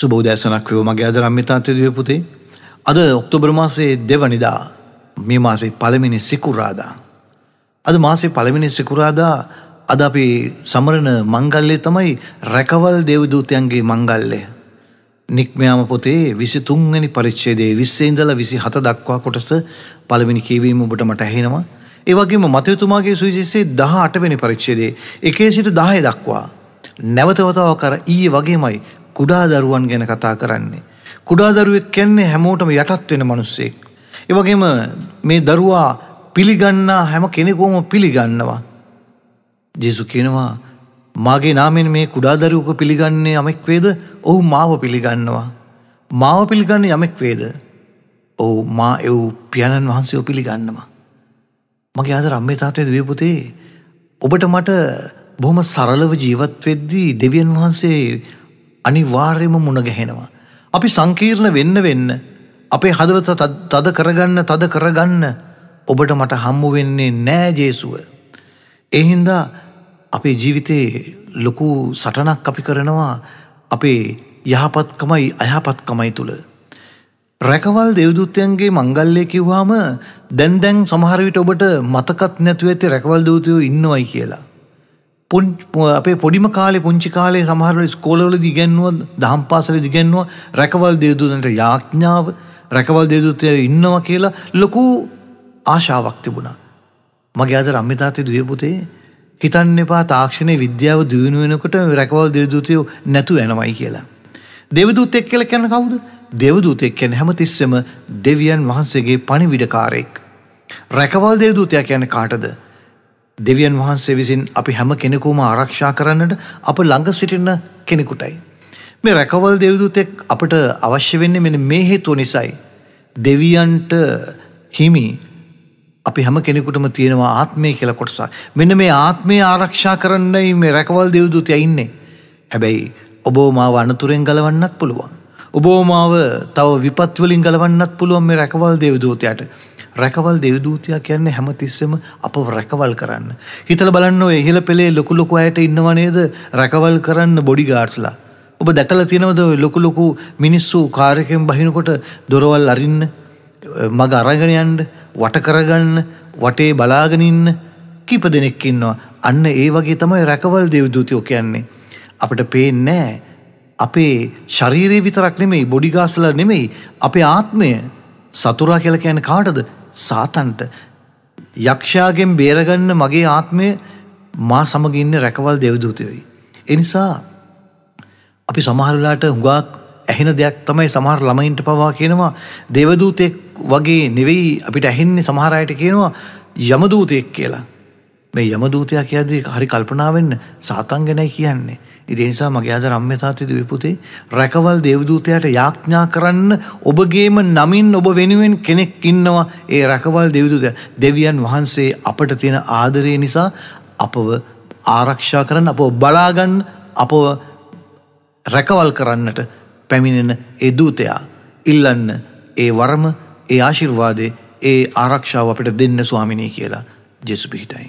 සුබ උදෑසනක් වේවා මගේ අද රම්මිතාන්ත දිව පුතේ. අද ඔක්තෝබර් මාසේ දෙවනිදා මේ මාසේ පළමිනි සිකුරාදා. අද මාසේ පළමිනි සිකුරාදා අද අපි සමරණ මංගල්ලේ තමයි රැකවල් දේවදූතයන්ගේ මංගල්ලය. නික්මයාම පොතේ විසි තුන්වැනි පරිච්චේදේ විස්සේ ඉඳල විසි හත දක්වා කොටස පළමිනි කීවීම ඔබට මට ඇහෙනවා. ඒවගේම මතයුතුමාගේ සුවිශේෂේ දහ අටවැනි පරිච්චේදේ එකේ සිට දාහය දක්වා. නැවතවතාව කර ඊයේ වගේමයි කුඩා දරුවන් ගැන කතා කරන්නේ. කුඩා දරුවෙක් කියන්නේ හැමෝටම යටත් වෙන මිනිස්සෙක්. ඒ වගේම මේ දරුවා පිළිගන්නා හැම කෙනෙකුම පිළිගන්නවා. ජේසු කියනවා මාගේ නාමෙන් මේ කුඩා දරුවෙකු පිළිගන්නේ යමෙක් වේද? ඔහු මාව පිළිගන්නවා. මාව පිළිගන්නේ යමෙක් වේද? ඔහු මා එව් පියාණන් වහන්සේව පිළිගන්නවා. මගේ ආදර අම්මේ තාත්තේ දුවේ පුතේ ඔබට මට බොහොම සරලව ජීවත් වෙද්දී දෙවියන් වහන්සේ අනිවාර්යම මුණ ගැහෙනවා. අපි සංකීර්ණ වෙන්න වෙන්න අපේ හදවත තද කරගන්න තද කරගන්න ඔබට මට හම්මු වෙන්නේ නෑ ජේසුව. එහින්දා අපේ ජීවිතයේ ලොකු සටනක් අපි කරනවා අපේ යහපත්කමයි අයහපත්කමයි තුළ. රැකවල් දෙවදුත්තයන්ගේ මංගල්ලය කිව්වාම දැන්දැන් සමහරවිට ඔබට මතකත් නැතුව ඇති රැකවල් දූතයෝ ඉන්නවයි කියලා. අපේ පොඩිම කාලේ පුංචි කාලේ සමහරවල ස්කෝලවල දිගැන්නුව දහම් පාසල දිගැන්නුව රැකවල් දේදුදනට යාඥාව රැකවල් දේදුතය ඉන්නවා කියලා ලොකු ආශාවක් තිබුණා. මගේ අද රම්මිතාතය දියපුතේ හිතන්න එපා තාක්ෂණය විද්‍යාව දියුණු වෙනකොට රැකවල් දේදූතයෝ නැතු වෙනවයි කියලා. දෙවදූත් එක් කියල කැන කවුද දෙවදූතෙක් කැන හැමතිස්සම දෙවියන් වහන්සේගේ පණිවිඩකාරයෙක්. රැකවල් දේදූතයක් යන කාටද දෙවියන් වහන්සේ විසින් අපි හැම කෙනෙකුම ආරක්ෂා කරන්නට අප ළඟ සිටින කෙනෙකුටයි. මේ රැකවල් දෙවිදුතෙක් අපට අවශ්‍ය වෙන්නේ මෙ මේ හේතුව නිසයි. දෙවියන්ට හිමි අපි හැම කෙනෙකුටම තියෙනවා ආත්මය කියල කොටසා. මෙන්න මේ ආත්මය ආරක්ෂා කරන්නයි මේ රැකවල් දෙවදුතය ඉන්නේ. හැබැයි ඔබෝ මාව අනතුරෙන් ගලවන්නත් පුළුවන්. ඔබෝමාව තව විපත් වලින් ගලවන්නත් පුළුවන් මේ රැකවල් දේවදූතයට. රැකවල් දෙවදූතියා කියන්නේ හැමතිස්සෙම අපව රැකවල් කරන්න. හිතල බලන්න ඔය ඉහළ පෙළේ ලොකු ලොකු අයට ඉන්නව නේද රැකවල් කරන්න බොඩිගාඩ්ස්ලා. ඔබ දැකලා තියෙනවද ඔය ලොකු ලොකු මිනිස්සු කාර්යකෙන් බහිනකොට දොරවල් අරින්න මග අරගෙන යන්න වට කරගන්න වටේ බලාගෙන ඉන්න කීප දෙනෙක් ඉන්නවා. අන්න ඒ වගේ තමයි රැකවල් දෙවදූතියෝ කියන්නේ. අපිට පේන්නේ නැහැ අපේ ශරීරය විතරක් නෙමෙයි බොඩිගාසල නෙමෙයි අපේ ආත්මය සතුරා කියලා කියන කාටද සාතන්ට යක්ෂයාගෙන් බේරගන්න මගේ ආත්මය මා සමග ඉන්න රැකවල් දෙවදූතයයි. එනිසා අපි සමහරලාට හුඟක් ඇහෙන දෙයක් තමයි සමහර ළමයින්ට පවා කියනවා දෙවදූතෙක් වගේ නෙවෙයි අපිට ඇහෙන්නේ සමහරයට කියනවා යමදූතයෙක් කියලා. මේ යම දූතයා කියද්දී හරි කල්පනා වෙන්න සාතන් ගැනයි කියන්නේ. ඉතින් ඒ නිසා මගේ ආද රම්ම්‍ය තාත්තේ දිවිපුතේ රැකවල් දේවදූතයාට යාඥා කරන්න ඔබගේම නමින් ඔබ වෙනුවෙන් කෙනෙක් ඉන්නවා. ඒ රැකවල් දේවදූතයා දෙවියන් වහන්සේ අපට තියෙන ආදරය නිසා අපව ආරක්ෂා කරන්න අපව බලාගන්න අපව රැකවල් කරන්නට පැමිණෙන ඒ දූතයා ඉල්ලන්න ඒ වරම ඒ ආශිර්වාදේ ඒ ආරක්ෂාව අපට දෙන්න ස්වාමිනී කියලා ජෙසු පිහිටයි.